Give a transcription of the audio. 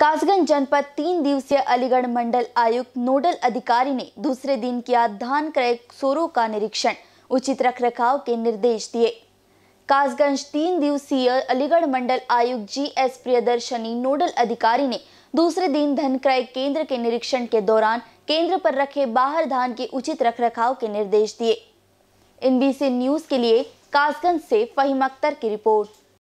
कासगंज जनपद तीन दिवसीय अलीगढ़ मंडल आयुक्त नोडल अधिकारी ने दूसरे दिन किया धान क्रय सोरों का निरीक्षण उचित रखरखाव के निर्देश दिए कासगंज तीन दिवसीय अलीगढ़ मंडल आयुक्त जी एस प्रियदर्शनी नोडल अधिकारी ने दूसरे दिन धन क्रय केंद्र के निरीक्षण के दौरान केंद्र पर रखे बाहर धान के उचित रखरखाव के निर्देश दिए एनबीसी न्यूज के लिए कासगंज से फहीम अख्तर की रिपोर्ट